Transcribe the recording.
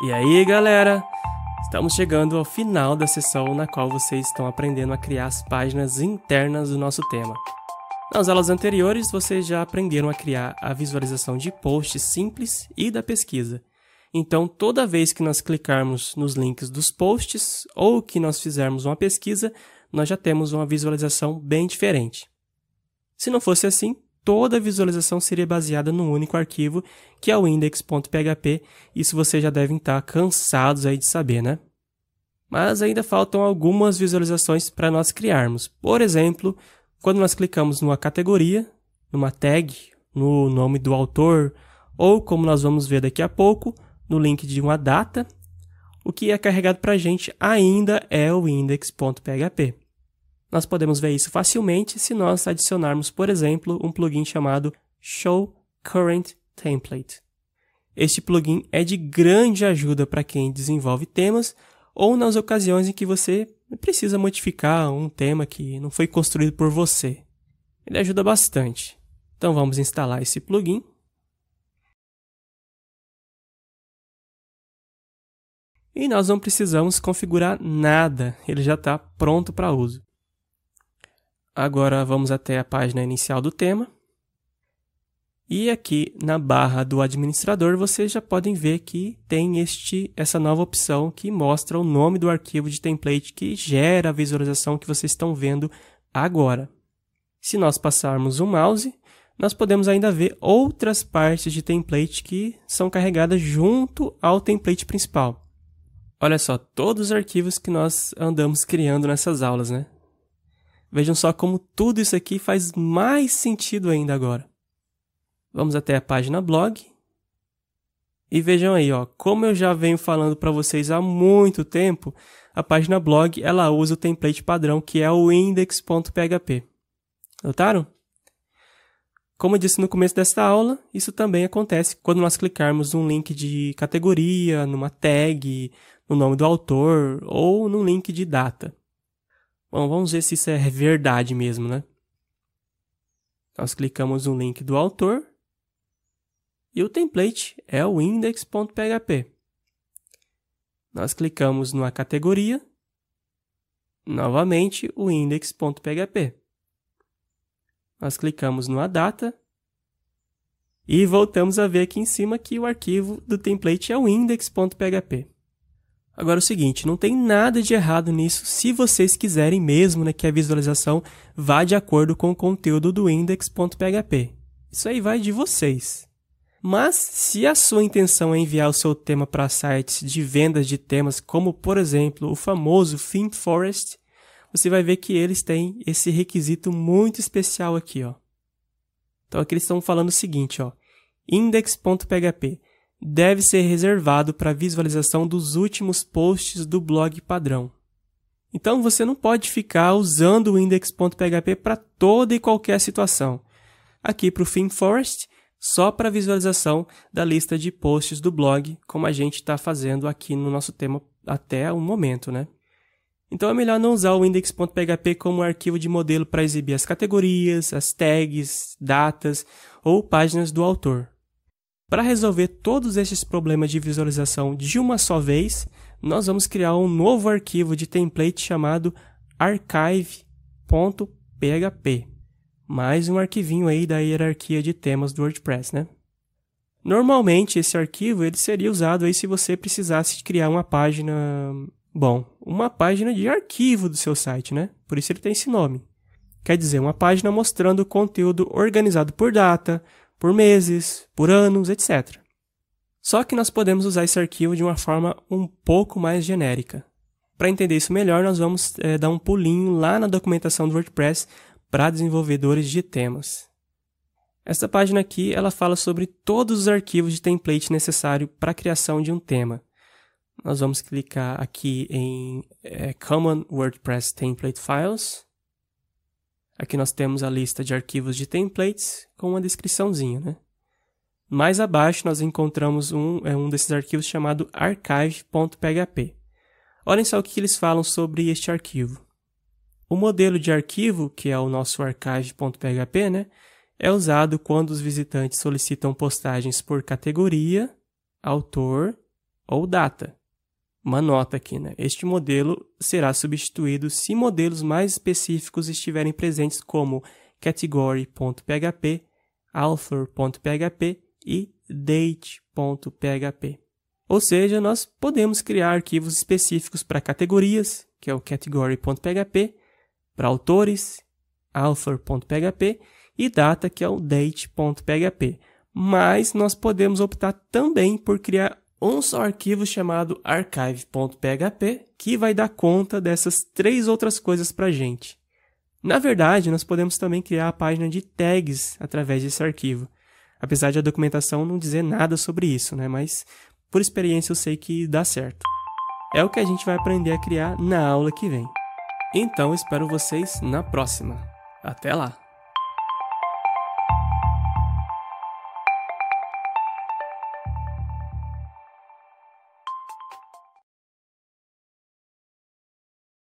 E aí, galera? Estamos chegando ao final da sessão na qual vocês estão aprendendo a criar as páginas internas do nosso tema. Nas aulas anteriores, vocês já aprenderam a criar a visualização de posts simples e da pesquisa. Então, toda vez que nós clicarmos nos links dos posts ou que nós fizermos uma pesquisa, nós já temos uma visualização bem diferente. Se não fosse assim, toda a visualização seria baseada num único arquivo, que é o index.php. Isso vocês já devem estar tá cansados aí de saber, né? Mas ainda faltam algumas visualizações para nós criarmos. Por exemplo, quando nós clicamos numa categoria, numa tag, no nome do autor, ou como nós vamos ver daqui a pouco, no link de uma data, o que é carregado para a gente ainda é o index.php. Nós podemos ver isso facilmente se nós adicionarmos, por exemplo, um plugin chamado Show Current Template. Este plugin é de grande ajuda para quem desenvolve temas ou nas ocasiões em que você precisa modificar um tema que não foi construído por você. Ele ajuda bastante. Então vamos instalar esse plugin. E nós não precisamos configurar nada, ele já está pronto para uso. Agora vamos até a página inicial do tema. E aqui na barra do administrador, vocês já podem ver que tem este, essa nova opção que mostra o nome do arquivo de template que gera a visualização que vocês estão vendo agora. Se nós passarmos o mouse, nós podemos ainda ver outras partes de template que são carregadas junto ao template principal. Olha só, todos os arquivos que nós andamos criando nessas aulas, né? Vejam só como tudo isso aqui faz mais sentido ainda agora. Vamos até a página blog. E vejam aí, ó, como eu já venho falando para vocês há muito tempo, a página blog ela usa o template padrão que é o index.php. Notaram? Como eu disse no começo desta aula, isso também acontece quando nós clicarmos num link de categoria, numa tag, no nome do autor ou num link de data. Bom, vamos ver se isso é verdade mesmo, né? Nós clicamos no link do autor e o template é o index.php. Nós clicamos na categoria, novamente o index.php. Nós clicamos na data e voltamos a ver aqui em cima que o arquivo do template é o index.php. Agora é o seguinte, não tem nada de errado nisso se vocês quiserem mesmo né, que a visualização vá de acordo com o conteúdo do index.php. Isso aí vai de vocês. Mas se a sua intenção é enviar o seu tema para sites de vendas de temas como, por exemplo, o famoso Theme Forest, você vai ver que eles têm esse requisito muito especial aqui. Ó. Então aqui eles estão falando o seguinte, ó, index.php deve ser reservado para visualização dos últimos posts do blog padrão. Então você não pode ficar usando o index.php para toda e qualquer situação. Aqui para o ThemeForest, só para visualização da lista de posts do blog, como a gente está fazendo aqui no nosso tema até o momento, né? Então é melhor não usar o index.php como arquivo de modelo para exibir as categorias, as tags, datas ou páginas do autor. Para resolver todos esses problemas de visualização de uma só vez, nós vamos criar um novo arquivo de template chamado archive.php. Mais um arquivinho aí da hierarquia de temas do WordPress, né? Normalmente esse arquivo ele seria usado aí se você precisasse criar uma página, bom, uma página de arquivo do seu site, né? Por isso ele tem esse nome. Quer dizer, uma página mostrando conteúdo organizado por data, por meses, por anos, etc. Só que nós podemos usar esse arquivo de uma forma um pouco mais genérica. Para entender isso melhor, nós vamos é, dar um pulinho lá na documentação do WordPress para desenvolvedores de temas. Esta página aqui ela fala sobre todos os arquivos de template necessário para a criação de um tema. Nós vamos clicar aqui em é, Common WordPress Template Files Aqui nós temos a lista de arquivos de templates com uma descriçãozinha, né? Mais abaixo nós encontramos um, é um desses arquivos chamado archive.php. Olhem só o que eles falam sobre este arquivo. O modelo de arquivo, que é o nosso archive.php, né, é usado quando os visitantes solicitam postagens por categoria, autor ou data uma nota aqui, né? Este modelo será substituído se modelos mais específicos estiverem presentes como category.php, author.php e date.php. Ou seja, nós podemos criar arquivos específicos para categorias, que é o category.php, para autores, author.php e data, que é o date.php. Mas nós podemos optar também por criar um só arquivo chamado archive.php que vai dar conta dessas três outras coisas para gente. Na verdade, nós podemos também criar a página de tags através desse arquivo, apesar de a documentação não dizer nada sobre isso, né? mas por experiência eu sei que dá certo. É o que a gente vai aprender a criar na aula que vem. Então espero vocês na próxima. Até lá!